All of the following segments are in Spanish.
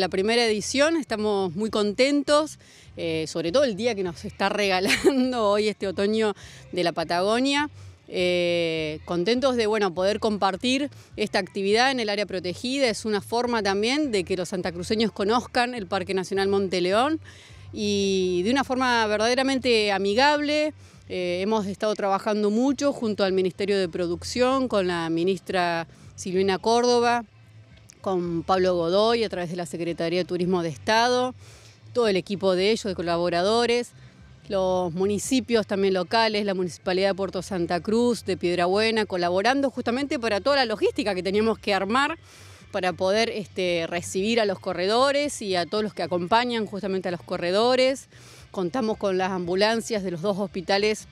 La primera edición, estamos muy contentos, eh, sobre todo el día que nos está regalando hoy este otoño de la Patagonia. Eh, contentos de bueno, poder compartir esta actividad en el área protegida, es una forma también de que los santacruceños conozcan el Parque Nacional Monte León. y de una forma verdaderamente amigable. Eh, hemos estado trabajando mucho junto al Ministerio de Producción, con la ministra Silvina Córdoba, con Pablo Godoy a través de la Secretaría de Turismo de Estado, todo el equipo de ellos, de colaboradores, los municipios también locales, la Municipalidad de Puerto Santa Cruz, de Piedrabuena colaborando justamente para toda la logística que teníamos que armar para poder este, recibir a los corredores y a todos los que acompañan justamente a los corredores. Contamos con las ambulancias de los dos hospitales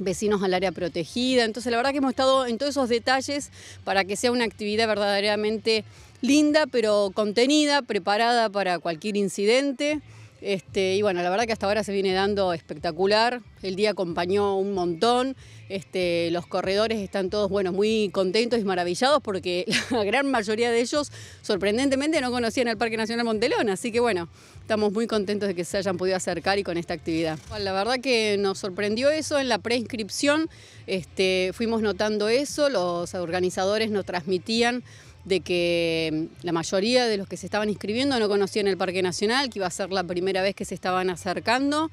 vecinos al área protegida. Entonces, la verdad que hemos estado en todos esos detalles para que sea una actividad verdaderamente linda, pero contenida, preparada para cualquier incidente. Este, y bueno, la verdad que hasta ahora se viene dando espectacular el día acompañó un montón, este, los corredores están todos muy contentos y maravillados porque la gran mayoría de ellos sorprendentemente no conocían el Parque Nacional Montelón, así que bueno, estamos muy contentos de que se hayan podido acercar y con esta actividad. la verdad que nos sorprendió eso en la preinscripción, este, fuimos notando eso, los organizadores nos transmitían de que mm, la mayoría de los que se estaban inscribiendo no conocían el Parque Nacional, que iba a ser la primera vez que se estaban acercando.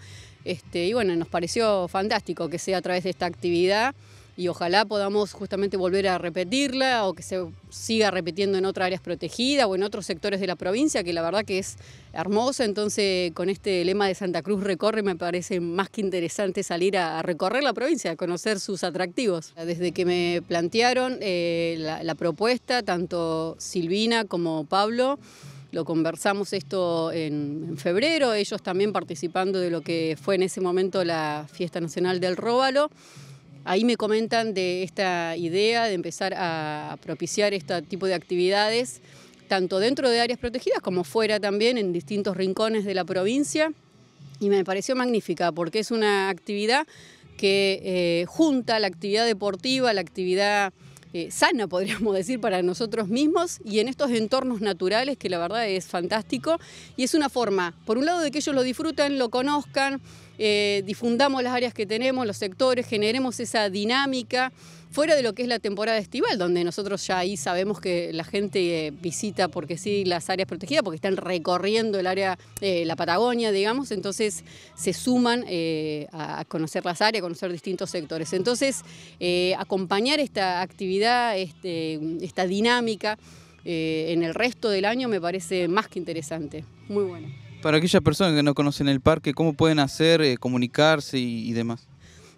Este, y bueno, nos pareció fantástico que sea a través de esta actividad y ojalá podamos justamente volver a repetirla o que se siga repitiendo en otras áreas protegidas o en otros sectores de la provincia, que la verdad que es hermosa. Entonces, con este lema de Santa Cruz Recorre, me parece más que interesante salir a, recorrer la provincia, a conocer sus atractivos. Desde que me plantearon eh, la propuesta, tanto Silvina como Pablo, lo conversamos esto en, febrero, ellos también participando de lo que fue en ese momento la Fiesta Nacional del Róbalo. Ahí me comentan de esta idea de empezar a propiciar este tipo de actividades, tanto dentro de áreas protegidas como fuera también, en distintos rincones de la provincia. Y me pareció magnífica porque es una actividad que eh, junta la actividad deportiva, la actividad eh, sana, podríamos decir, para nosotros mismos y en estos entornos naturales que la verdad es fantástico y es una forma, por un lado, de que ellos lo disfruten, lo conozcan, eh, difundamos las áreas que tenemos, los sectores, generemos esa dinámica fuera de lo que es la temporada estival, donde nosotros ya ahí sabemos que la gente eh, visita porque sí las áreas protegidas, porque están recorriendo el área, la Patagonia, digamos, entonces se suman a conocer las áreas, a conocer distintos sectores. Entonces, acompañar esta actividad este, esta dinámica eh, en el resto del año me parece más que interesante. Muy bueno. Para aquellas personas que no conocen el parque, ¿cómo pueden hacer, eh, comunicarse y, demás?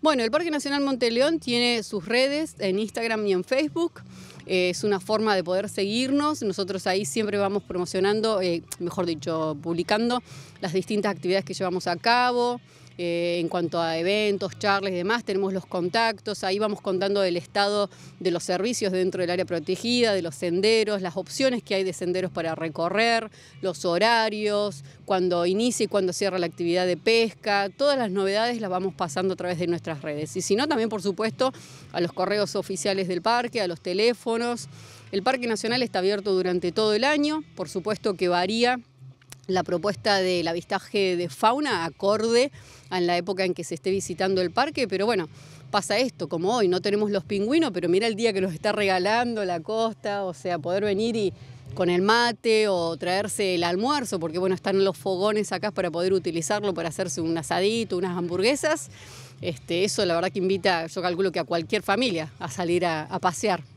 Bueno, el Parque Nacional Monteleón tiene sus redes en Instagram y en Facebook. Eh, es una forma de poder seguirnos. Nosotros ahí siempre vamos promocionando, mejor dicho, publicando las distintas actividades que llevamos a cabo, eh, en cuanto a eventos, charlas y demás, tenemos los contactos, ahí vamos contando del estado de los servicios dentro del área protegida, de los senderos, las opciones que hay de senderos para recorrer, los horarios, cuando inicia y cuando cierra la actividad de pesca, todas las novedades las vamos pasando a través de nuestras redes. Y si no, también por supuesto a los correos oficiales del parque, a los teléfonos. El Parque Nacional está abierto durante todo el año, por supuesto que varía la propuesta del avistaje de fauna acorde a la época en que se esté visitando el parque, pero bueno, pasa esto, como hoy no tenemos los pingüinos, pero mira el día que los está regalando la costa, o sea, poder venir y con el mate o traerse el almuerzo, porque bueno, están los fogones acá para poder utilizarlo para hacerse un asadito, unas hamburguesas. Este, eso la verdad que invita, yo calculo que a cualquier familia a salir a pasear.